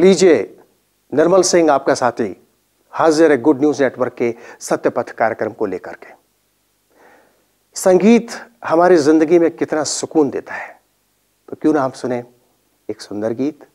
लीजिए निर्मल सिंह आपका साथी हाजिर है गुड न्यूज नेटवर्क के सत्यपथ कार्यक्रम को लेकर के संगीत हमारी जिंदगी में कितना सुकून देता है तो क्यों ना हम सुने एक सुंदर गीत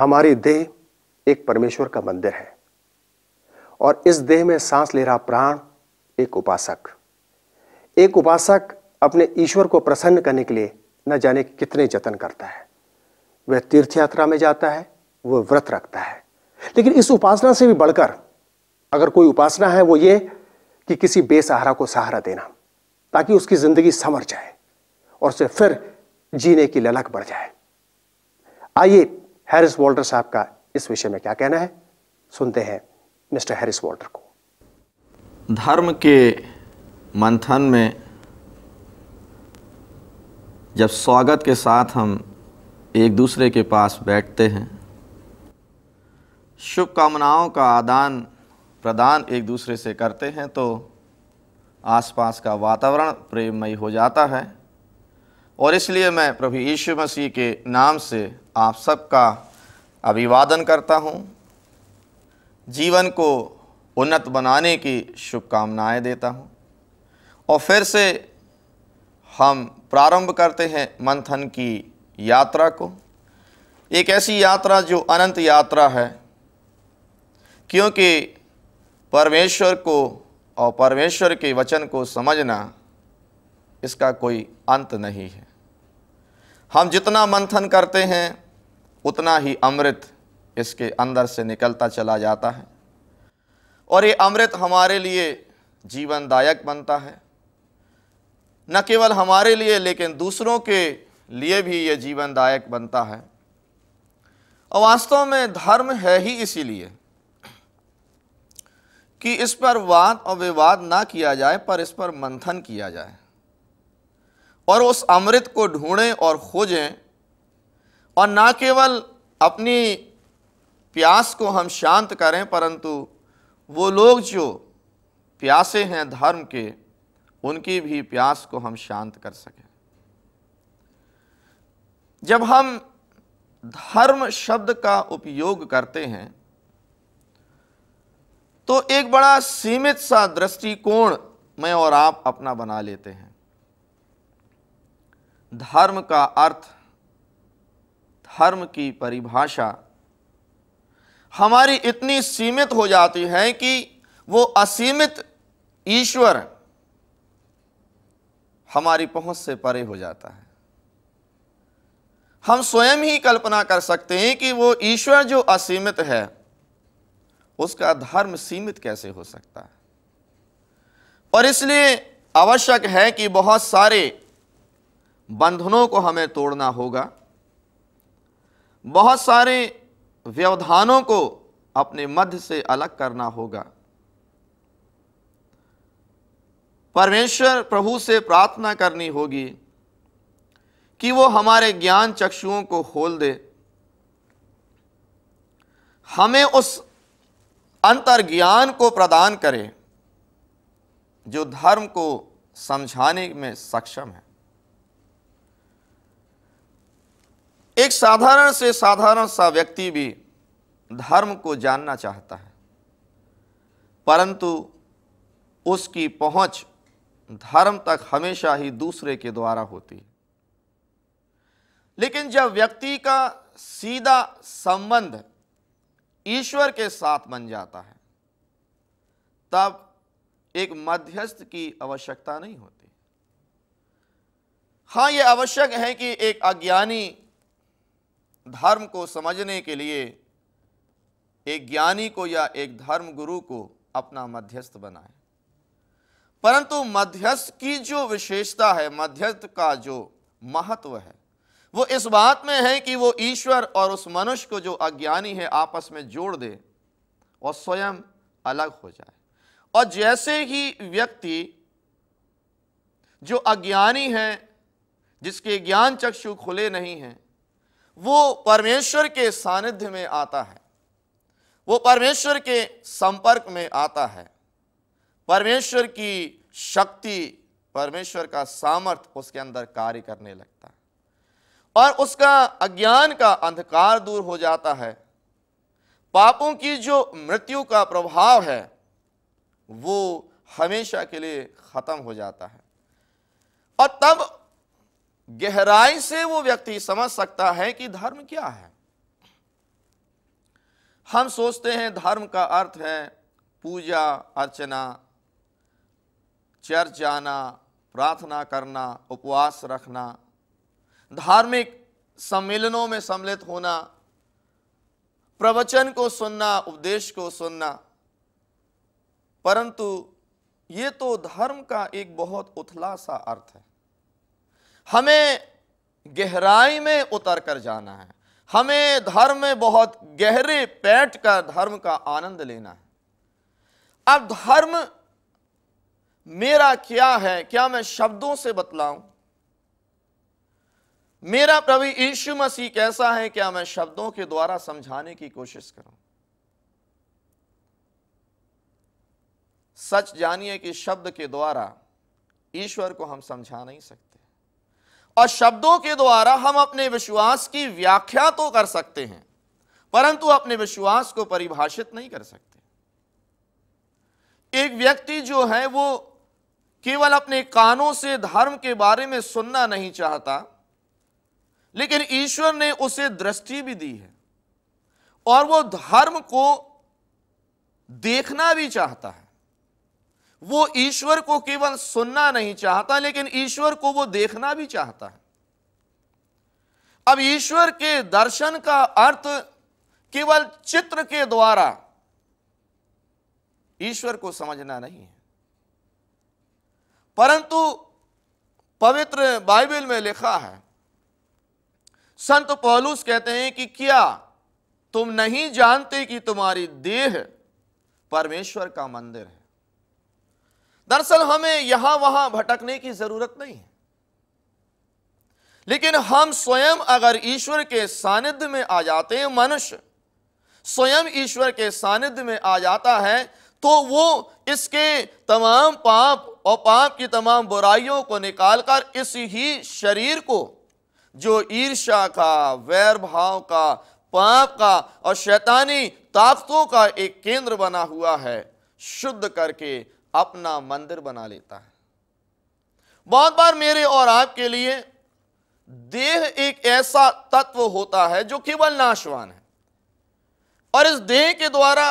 हमारी देह एक परमेश्वर का मंदिर है और इस देह में सांस ले रहा प्राण एक उपासक एक उपासक अपने ईश्वर को प्रसन्न करने के लिए न जाने कितने जतन करता है वह तीर्थ यात्रा में जाता है वह व्रत रखता है लेकिन इस उपासना से भी बढ़कर अगर कोई उपासना है वो ये कि किसी बेसहारा को सहारा देना ताकि उसकी जिंदगी समर जाए और उसे फिर जीने की ललक बढ़ जाए आइए हैरिस वॉल्टर साहब का इस विषय में क्या कहना है सुनते हैं मिस्टर हैरिस वॉल्टर को धर्म के मंथन में जब स्वागत के साथ हम एक दूसरे के पास बैठते हैं शुभकामनाओं का आदान प्रदान एक दूसरे से करते हैं तो आसपास का वातावरण प्रेममय हो जाता है और इसलिए मैं प्रभु यीशु मसीह के नाम से आप सबका अभिवादन करता हूँ जीवन को उन्नत बनाने की शुभकामनाएं देता हूँ और फिर से हम प्रारंभ करते हैं मंथन की यात्रा को एक ऐसी यात्रा जो अनंत यात्रा है क्योंकि परमेश्वर को और परमेश्वर के वचन को समझना इसका कोई अंत नहीं है हम जितना मंथन करते हैं उतना ही अमृत इसके अंदर से निकलता चला जाता है और ये अमृत हमारे लिए जीवनदायक बनता है न केवल हमारे लिए लेकिन दूसरों के लिए भी ये जीवनदायक बनता है और वास्तव में धर्म है ही इसीलिए कि इस पर वाद और विवाद ना किया जाए पर इस पर मंथन किया जाए और उस अमृत को ढूंढें और खोजें और ना केवल अपनी प्यास को हम शांत करें परंतु वो लोग जो प्यासे हैं धर्म के उनकी भी प्यास को हम शांत कर सकें जब हम धर्म शब्द का उपयोग करते हैं तो एक बड़ा सीमित सा दृष्टिकोण मैं और आप अपना बना लेते हैं धर्म का अर्थ धर्म की परिभाषा हमारी इतनी सीमित हो जाती है कि वो असीमित ईश्वर हमारी पहुंच से परे हो जाता है हम स्वयं ही कल्पना कर सकते हैं कि वो ईश्वर जो असीमित है उसका धर्म सीमित कैसे हो सकता है और इसलिए आवश्यक है कि बहुत सारे बंधनों को हमें तोड़ना होगा बहुत सारे व्यवधानों को अपने मध्य से अलग करना होगा परमेश्वर प्रभु से प्रार्थना करनी होगी कि वो हमारे ज्ञान चक्षुओं को खोल दे हमें उस अंतर ज्ञान को प्रदान करे जो धर्म को समझाने में सक्षम है एक साधारण से साधारण सा व्यक्ति भी धर्म को जानना चाहता है परंतु उसकी पहुंच धर्म तक हमेशा ही दूसरे के द्वारा होती है लेकिन जब व्यक्ति का सीधा संबंध ईश्वर के साथ बन जाता है तब एक मध्यस्थ की आवश्यकता नहीं होती हाँ यह आवश्यक है कि एक अज्ञानी धर्म को समझने के लिए एक ज्ञानी को या एक धर्म गुरु को अपना मध्यस्थ बनाए परंतु मध्यस्थ की जो विशेषता है मध्यस्थ का जो महत्व है वो इस बात में है कि वो ईश्वर और उस मनुष्य को जो अज्ञानी है आपस में जोड़ दे और स्वयं अलग हो जाए और जैसे ही व्यक्ति जो अज्ञानी है जिसके ज्ञान चक्षु खुले नहीं हैं वो परमेश्वर के सानिध्य में आता है वो परमेश्वर के संपर्क में आता है परमेश्वर की शक्ति परमेश्वर का सामर्थ्य उसके अंदर कार्य करने लगता है और उसका अज्ञान का अंधकार दूर हो जाता है पापों की जो मृत्यु का प्रभाव है वो हमेशा के लिए ख़त्म हो जाता है और तब गहराई से वो व्यक्ति समझ सकता है कि धर्म क्या है हम सोचते हैं धर्म का अर्थ है पूजा अर्चना चर्च जाना प्रार्थना करना उपवास रखना धार्मिक सम्मेलनों में सम्मिलित होना प्रवचन को सुनना उपदेश को सुनना परंतु ये तो धर्म का एक बहुत उथला सा अर्थ है हमें गहराई में उतर कर जाना है हमें धर्म में बहुत गहरे बैठ कर धर्म का आनंद लेना है अब धर्म मेरा क्या है क्या मैं शब्दों से बतलाऊं मेरा प्रभु यीशु मसीह कैसा है क्या मैं शब्दों के द्वारा समझाने की कोशिश करूं सच जानिए कि शब्द के द्वारा ईश्वर को हम समझा नहीं सकते और शब्दों के द्वारा हम अपने विश्वास की व्याख्या तो कर सकते हैं परंतु अपने विश्वास को परिभाषित नहीं कर सकते एक व्यक्ति जो है वो केवल अपने कानों से धर्म के बारे में सुनना नहीं चाहता लेकिन ईश्वर ने उसे दृष्टि भी दी है और वो धर्म को देखना भी चाहता है वो ईश्वर को केवल सुनना नहीं चाहता लेकिन ईश्वर को वो देखना भी चाहता है अब ईश्वर के दर्शन का अर्थ केवल चित्र के द्वारा ईश्वर को समझना नहीं है परंतु पवित्र बाइबल में लिखा है संत पौलुस कहते हैं कि क्या तुम नहीं जानते कि तुम्हारी देह परमेश्वर का मंदिर है दरअसल हमें यहां वहां भटकने की जरूरत नहीं है लेकिन हम स्वयं अगर ईश्वर के सानिध्य में आ जाते हैं मनुष्य स्वयं ईश्वर के सानिध्य में आ जाता है तो वो इसके तमाम पाप और पाप की तमाम बुराइयों को निकालकर इस ही शरीर को जो ईर्षा का वैर भाव का पाप का और शैतानी ताकतों का एक केंद्र बना हुआ है शुद्ध करके अपना मंदिर बना लेता है बहुत बार मेरे और आपके लिए देह एक ऐसा तत्व होता है जो केवल नाशवान है और इस देह के द्वारा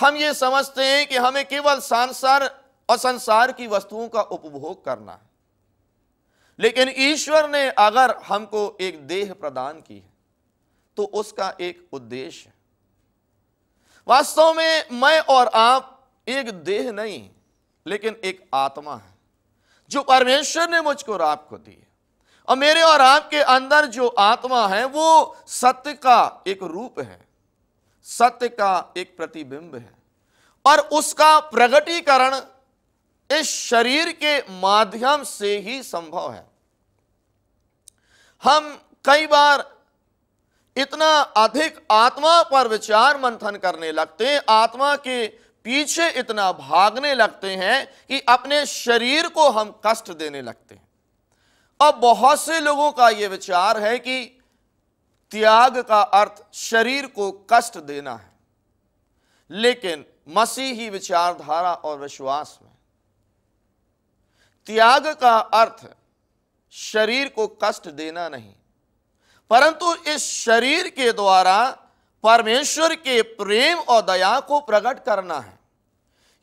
हम ये समझते हैं कि हमें केवल संसार और संसार की वस्तुओं का उपभोग करना है लेकिन ईश्वर ने अगर हमको एक देह प्रदान की है तो उसका एक उद्देश्य वास्तव में मैं और आप एक देह नहीं लेकिन एक आत्मा है जो परमेश्वर ने मुझको और आपको दी और मेरे और आपके अंदर जो आत्मा है वो सत्य का एक रूप है सत्य का एक प्रतिबिंब है और उसका प्रगटीकरण इस शरीर के माध्यम से ही संभव है हम कई बार इतना अधिक आत्मा पर विचार मंथन करने लगते हैं आत्मा के पीछे इतना भागने लगते हैं कि अपने शरीर को हम कष्ट देने लगते हैं और बहुत से लोगों का ये विचार है कि त्याग का अर्थ शरीर को कष्ट देना है लेकिन मसीही विचारधारा और विश्वास में त्याग का अर्थ शरीर को कष्ट देना नहीं परंतु इस शरीर के द्वारा परमेश्वर के प्रेम और दया को प्रकट करना है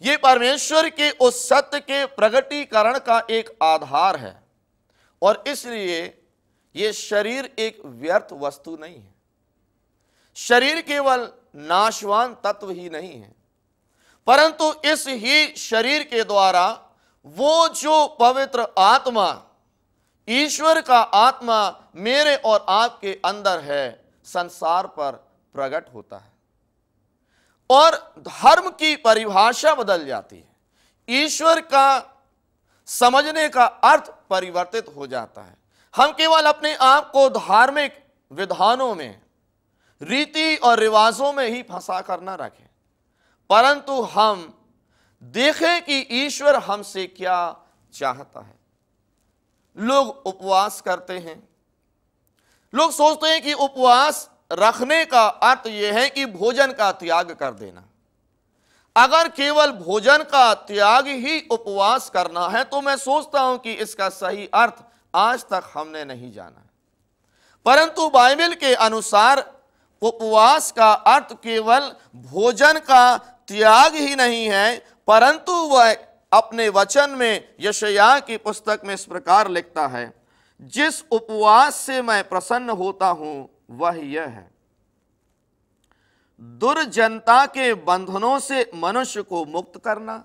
ये परमेश्वर के उस सत्य के प्रगटीकरण का एक आधार है और इसलिए यह शरीर एक व्यर्थ वस्तु नहीं है शरीर केवल नाशवान तत्व ही नहीं है परंतु इस ही शरीर के द्वारा वो जो पवित्र आत्मा ईश्वर का आत्मा मेरे और आपके अंदर है संसार पर प्रकट होता है और धर्म की परिभाषा बदल जाती है ईश्वर का समझने का अर्थ परिवर्तित हो जाता है हम केवल अपने आप को धार्मिक विधानों में रीति और रिवाजों में ही फंसा कर ना रखें परंतु हम देखें कि ईश्वर हमसे क्या चाहता है लोग उपवास करते हैं लोग सोचते हैं कि उपवास रखने का अर्थ यह है कि भोजन का त्याग कर देना अगर केवल भोजन का त्याग ही उपवास करना है तो मैं सोचता हूं कि इसका सही अर्थ आज तक हमने नहीं जाना परंतु बाइबल के अनुसार उपवास का अर्थ केवल भोजन का त्याग ही नहीं है परंतु वह अपने वचन में यशया की पुस्तक में इस प्रकार लिखता है जिस उपवास से मैं प्रसन्न होता हूं वह यह है दुर्जनता के बंधनों से मनुष्य को मुक्त करना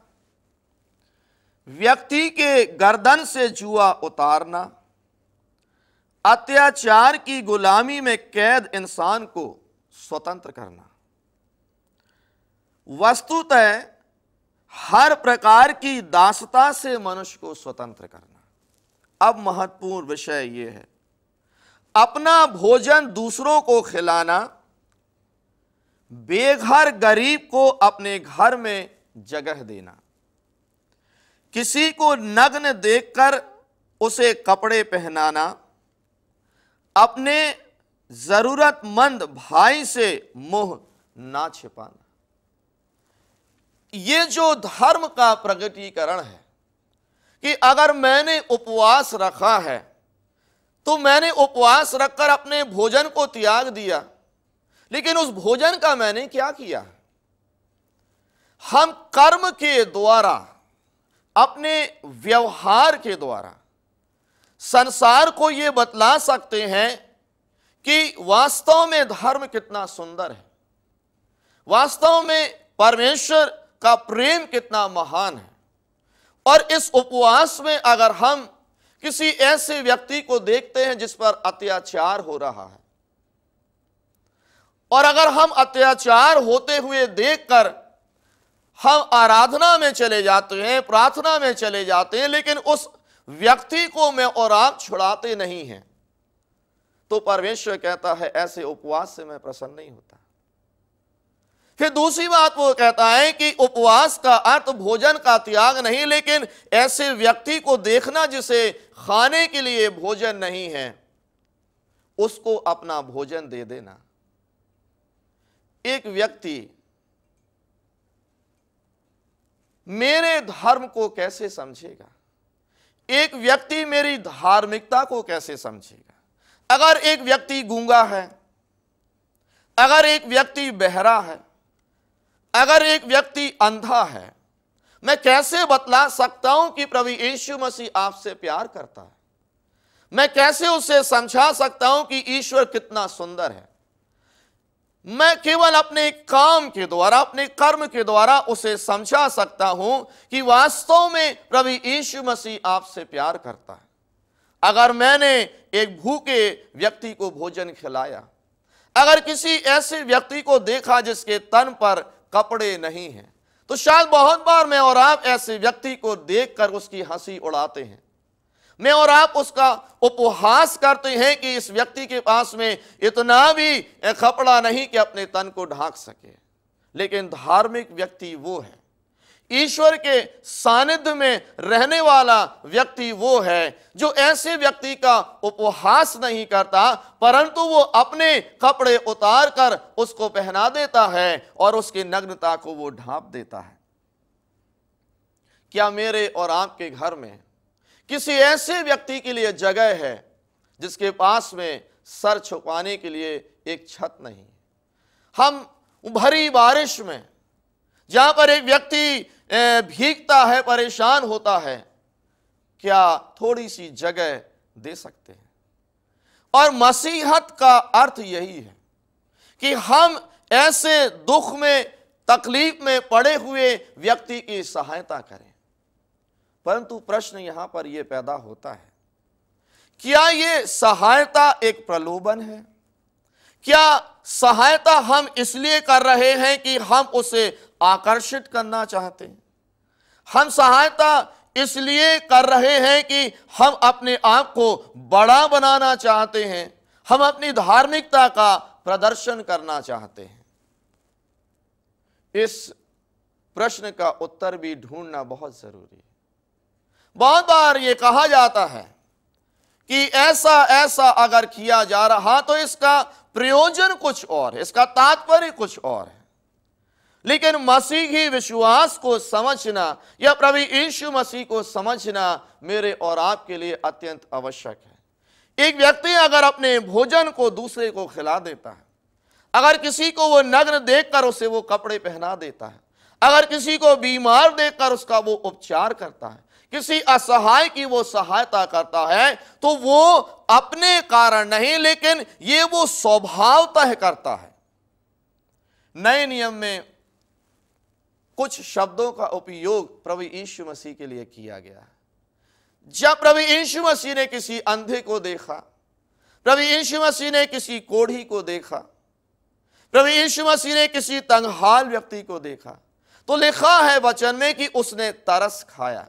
व्यक्ति के गर्दन से जुआ उतारना अत्याचार की गुलामी में कैद इंसान को स्वतंत्र करना वस्तुतः हर प्रकार की दासता से मनुष्य को स्वतंत्र करना अब महत्वपूर्ण विषय यह है अपना भोजन दूसरों को खिलाना बेघर गरीब को अपने घर में जगह देना किसी को नग्न देखकर उसे कपड़े पहनाना अपने ज़रूरतमंद भाई से मुंह ना छिपाना ये जो धर्म का प्रगटीकरण है कि अगर मैंने उपवास रखा है तो मैंने उपवास रखकर अपने भोजन को त्याग दिया लेकिन उस भोजन का मैंने क्या किया हम कर्म के द्वारा अपने व्यवहार के द्वारा संसार को यह बतला सकते हैं कि वास्तव में धर्म कितना सुंदर है वास्तव में परमेश्वर का प्रेम कितना महान है और इस उपवास में अगर हम किसी ऐसे व्यक्ति को देखते हैं जिस पर अत्याचार हो रहा है और अगर हम अत्याचार होते हुए देखकर हम आराधना में चले जाते हैं प्रार्थना में चले जाते हैं लेकिन उस व्यक्ति को मैं और आप छुड़ाते नहीं हैं तो परमेश्वर कहता है ऐसे उपवास से मैं प्रसन्न नहीं होता फिर दूसरी बात वो कहता है कि उपवास का अर्थ भोजन का त्याग नहीं लेकिन ऐसे व्यक्ति को देखना जिसे खाने के लिए भोजन नहीं है उसको अपना भोजन दे देना एक व्यक्ति मेरे धर्म को कैसे समझेगा एक व्यक्ति मेरी धार्मिकता को कैसे समझेगा अगर एक व्यक्ति गूंगा है अगर एक व्यक्ति बहरा है अगर एक व्यक्ति अंधा है मैं कैसे बतला सकता हूं कि प्रभु यीशु मसीह आपसे प्यार करता है मैं कैसे उसे समझा सकता हूं कि ईश्वर कितना सुंदर है मैं केवल अपने काम के द्वारा अपने कर्म के द्वारा उसे समझा सकता हूं कि वास्तव में प्रभु यीशु मसीह आपसे प्यार करता है अगर मैंने एक भूखे व्यक्ति को भोजन खिलाया अगर किसी ऐसे व्यक्ति को देखा जिसके तन पर कपड़े नहीं हैं तो शायद बहुत बार मैं और आप ऐसे व्यक्ति को देखकर उसकी हंसी उड़ाते हैं मैं और आप उसका उपहास करते हैं कि इस व्यक्ति के पास में इतना भी कपड़ा नहीं कि अपने तन को ढांक सके लेकिन धार्मिक व्यक्ति वो है ईश्वर के सानिध्य में रहने वाला व्यक्ति वो है जो ऐसे व्यक्ति का उपहास नहीं करता परंतु वो अपने कपड़े उतार कर उसको पहना देता है और उसकी नग्नता को वो ढांप देता है क्या मेरे और आपके घर में किसी ऐसे व्यक्ति के लिए जगह है जिसके पास में सर छुपाने के लिए एक छत नहीं हम भरी बारिश में जहां पर एक व्यक्ति भीगता है परेशान होता है क्या थोड़ी सी जगह दे सकते हैं और मसीहत का अर्थ यही है कि हम ऐसे दुख में तकलीफ में पड़े हुए व्यक्ति की सहायता करें परंतु प्रश्न यहां पर यह पैदा होता है क्या ये सहायता एक प्रलोभन है क्या सहायता हम इसलिए कर रहे हैं कि हम उसे आकर्षित करना चाहते हैं हम सहायता इसलिए कर रहे हैं कि हम अपने आप को बड़ा बनाना चाहते हैं हम अपनी धार्मिकता का प्रदर्शन करना चाहते हैं इस प्रश्न का उत्तर भी ढूंढना बहुत जरूरी है बहुत बार ये कहा जाता है कि ऐसा ऐसा अगर किया जा रहा तो इसका प्रयोजन कुछ और है इसका तात्पर्य कुछ और है लेकिन मसीही विश्वास को समझना या प्रभु यीशु मसीह को समझना मेरे और आपके लिए अत्यंत आवश्यक है एक व्यक्ति अगर अपने भोजन को दूसरे को खिला देता है अगर किसी को वो नग्न देखकर उसे वो कपड़े पहना देता है अगर किसी को बीमार देखकर उसका वो उपचार करता है किसी असहाय की वो सहायता करता है तो वो अपने कारण नहीं लेकिन ये वो स्वभाव तय करता है नए नियम में कुछ शब्दों का उपयोग प्रभु यीशु मसीह के लिए किया गया है जब प्रभु यीशु मसीह ने किसी अंधे को देखा प्रभु यीशु मसीह ने किसी कोढ़ी को देखा प्रभु यीशु मसीह ने किसी तंगहाल व्यक्ति को देखा तो लिखा है वचन में कि उसने तरस खाया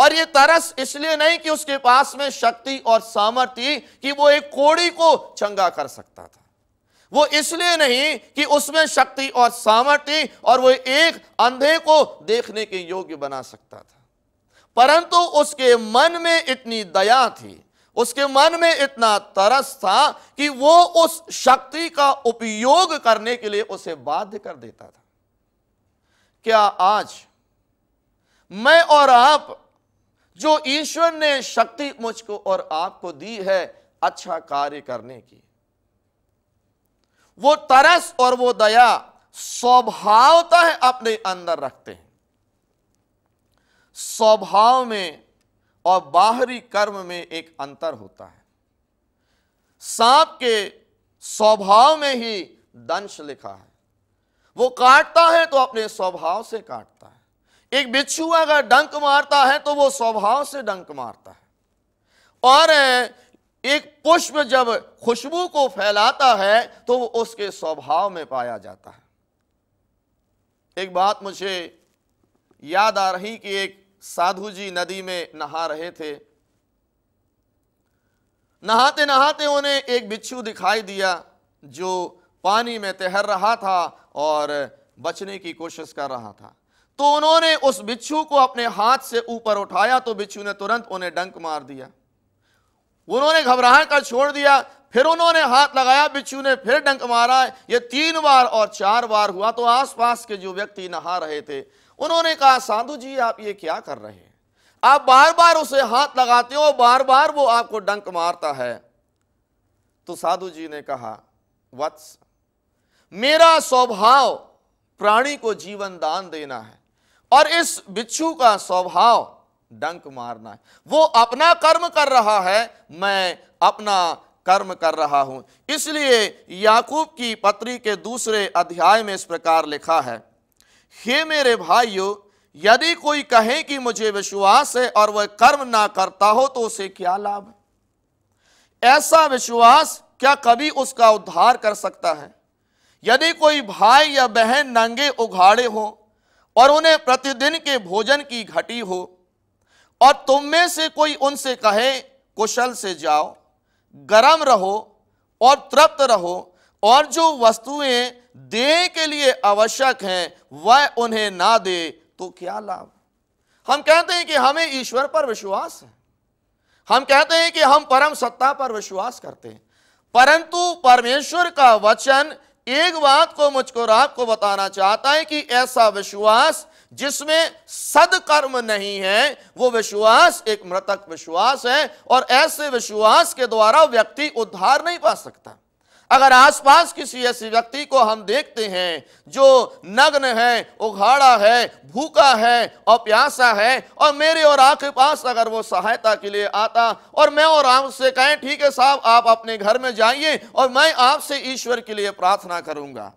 और ये तरस इसलिए नहीं कि उसके पास में शक्ति और सामर्थ्य कि वो एक कोड़ी को चंगा कर सकता था वो इसलिए नहीं कि उसमें शक्ति और सामर्थ्य और वो एक अंधे को देखने के योग्य बना सकता था परंतु उसके मन में इतनी दया थी उसके मन में इतना तरस था कि वो उस शक्ति का उपयोग करने के लिए उसे बाध्य कर देता था क्या आज मैं और आप जो ईश्वर ने शक्ति मुझको और आपको दी है अच्छा कार्य करने की वो तरस और वो दया स्वभावतः अपने अंदर रखते हैं स्वभाव में और बाहरी कर्म में एक अंतर होता है सांप के स्वभाव में ही दंश लिखा है वो काटता है तो अपने स्वभाव से काटता है एक बिच्छू अगर डंक मारता है तो वो स्वभाव से डंक मारता है और एक पुष्प जब खुशबू को फैलाता है तो वो उसके स्वभाव में पाया जाता है एक बात मुझे याद आ रही कि एक साधु जी नदी में नहा रहे थे नहाते नहाते उन्हें एक बिच्छू दिखाई दिया जो पानी में तैर रहा था और बचने की कोशिश कर रहा था तो उन्होंने उस बिच्छू को अपने हाथ से ऊपर उठाया तो बिच्छू ने तुरंत उन्हें डंक मार दिया उन्होंने घबराहट का छोड़ दिया फिर उन्होंने हाथ लगाया बिच्छू ने फिर डंक मारा ये तीन बार और चार बार हुआ तो आसपास के जो व्यक्ति नहा रहे थे उन्होंने कहा साधु जी आप ये क्या कर रहे हैं आप बार बार उसे हाथ लगाते हो बार बार वो आपको डंक मारता है तो साधु जी ने कहा वत्स मेरा स्वभाव प्राणी को जीवन दान देना है और इस बिच्छू का स्वभाव डंक मारना है वो अपना कर्म कर रहा है मैं अपना कर्म कर रहा हूं इसलिए याकूब की पत्री के दूसरे अध्याय में इस प्रकार लिखा है हे मेरे भाइयों यदि कोई कहे कि मुझे विश्वास है और वह कर्म ना करता हो तो उसे क्या लाभ है ऐसा विश्वास क्या कभी उसका उद्धार कर सकता है यदि कोई भाई या बहन नंगे उघाड़े हो और उन्हें प्रतिदिन के भोजन की घटी हो और तुम में से कोई उनसे कहे कुशल से जाओ गर्म रहो और तृप्त रहो और जो वस्तुएं देह के लिए आवश्यक हैं वह उन्हें ना दे तो क्या लाभ हम कहते हैं कि हमें ईश्वर पर विश्वास है हम कहते हैं कि हम परम सत्ता पर विश्वास करते हैं परंतु परमेश्वर का वचन एक बात को मुझको आपको बताना चाहता है कि ऐसा विश्वास जिसमें सदकर्म नहीं है वो विश्वास एक मृतक विश्वास है और ऐसे विश्वास के द्वारा व्यक्ति उद्धार नहीं पा सकता अगर आसपास किसी ऐसे व्यक्ति को हम देखते हैं जो नग्न है उघाड़ा है भूखा है और प्यासा है और मेरे और आपके पास अगर वो सहायता के लिए आता और मैं और आप कहें ठीक है साहब आप अपने घर में जाइए और मैं आपसे ईश्वर के लिए प्रार्थना करूंगा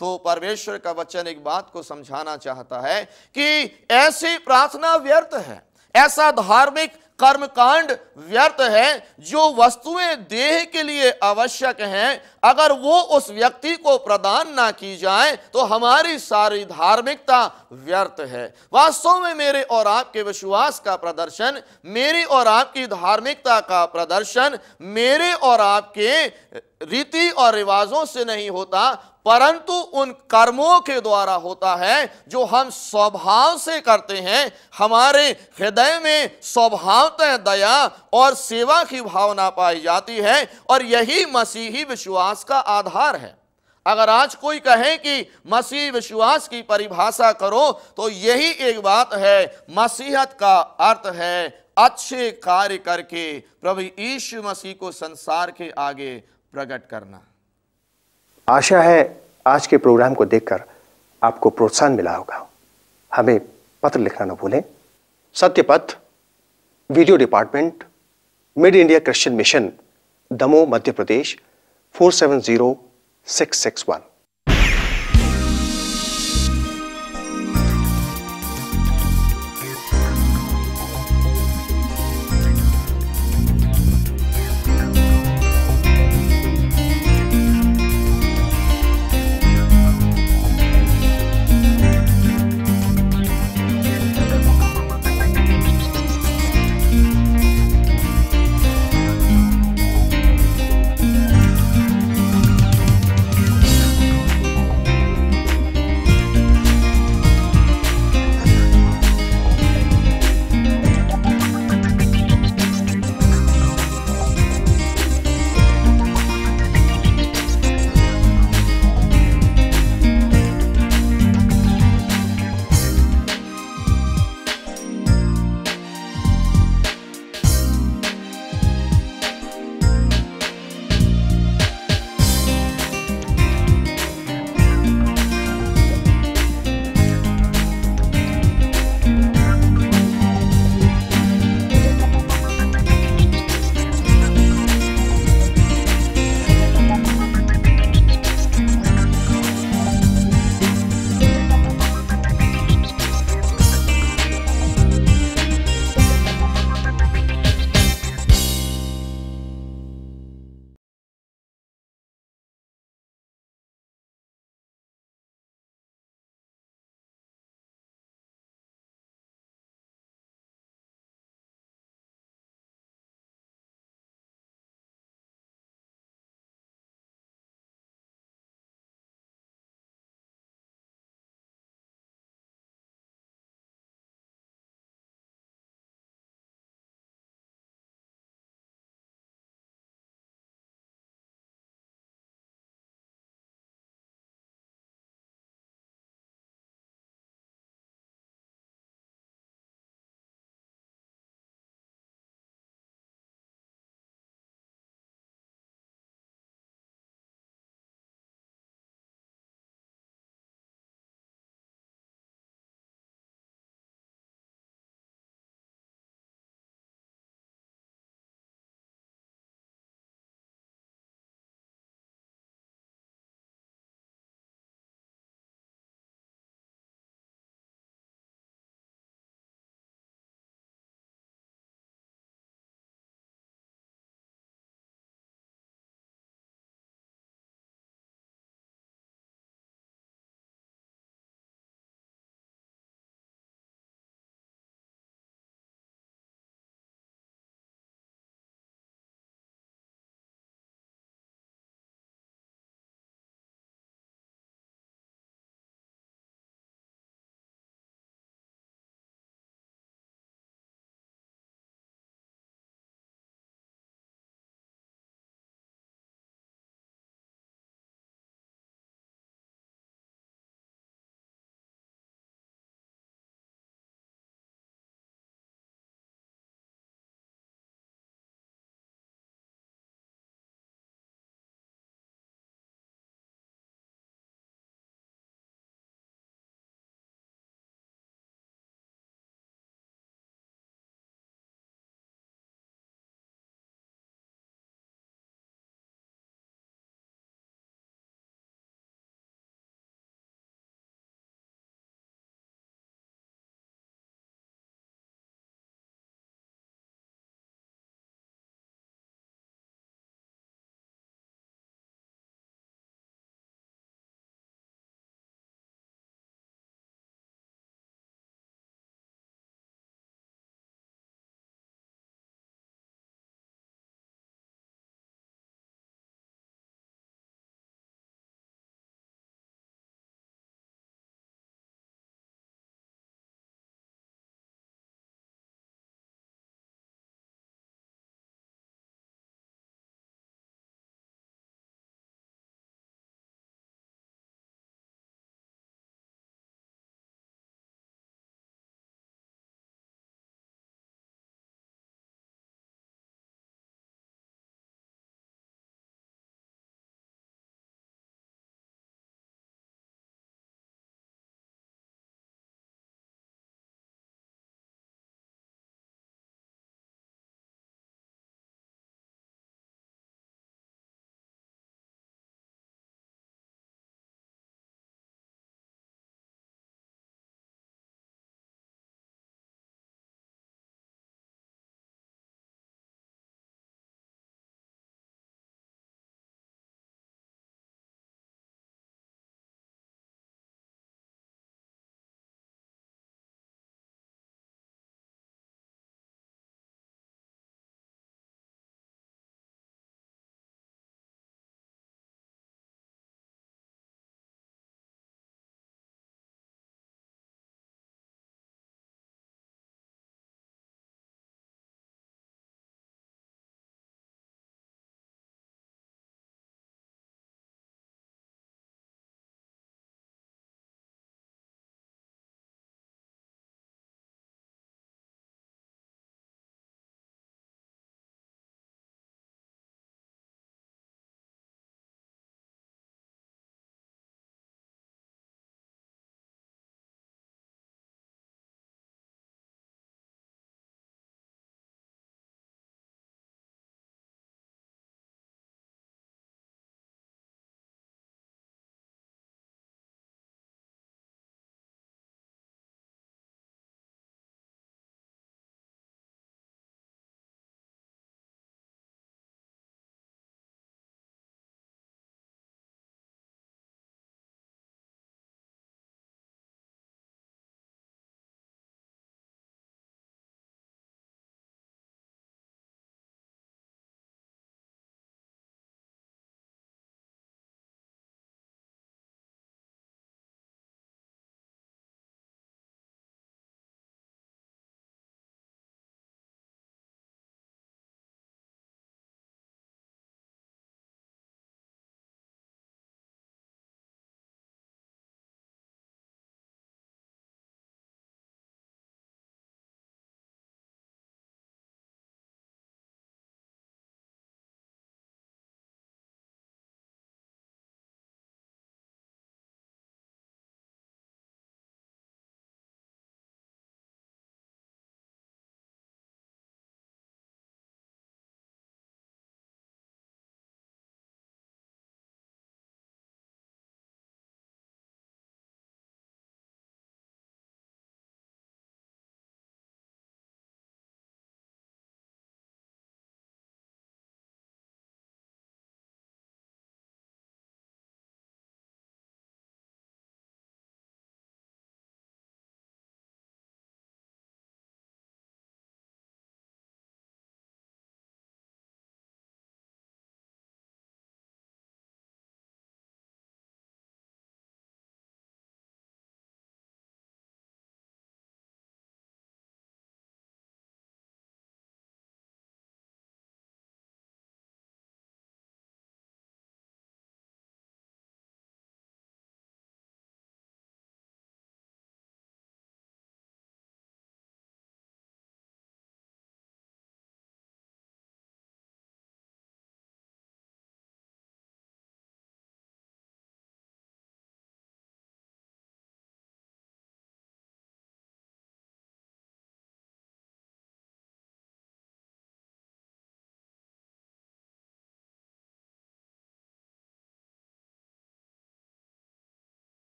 तो परमेश्वर का वचन एक बात को समझाना चाहता है कि ऐसी प्रार्थना व्यर्थ है ऐसा धार्मिक कर्मकांड व्यर्थ है जो वस्तुएं देह के लिए आवश्यक हैं अगर वो उस व्यक्ति को प्रदान ना की जाए तो हमारी सारी धार्मिकता व्यर्थ है वास्तव में मेरे और आपके विश्वास का प्रदर्शन मेरी और आपकी धार्मिकता का प्रदर्शन मेरे और आपके रीति और रिवाजों से नहीं होता परंतु उन कर्मों के द्वारा होता है जो हम स्वभाव से करते हैं हमारे हृदय में स्वभावतः दया और सेवा की भावना पाई जाती है और यही मसीही विश्वास का आधार है अगर आज कोई कहे कि मसीह विश्वास की परिभाषा करो तो यही एक बात है मसीहत का अर्थ है अच्छे कार्य करके प्रभु यीशु मसीह को संसार के आगे प्रकट करना आशा है आज के प्रोग्राम को देखकर आपको प्रोत्साहन मिला होगा हमें पत्र लिखना न भूलें Satyapath video department Mid India Christian Mission Damoh Madhya Pradesh four seven zero six six one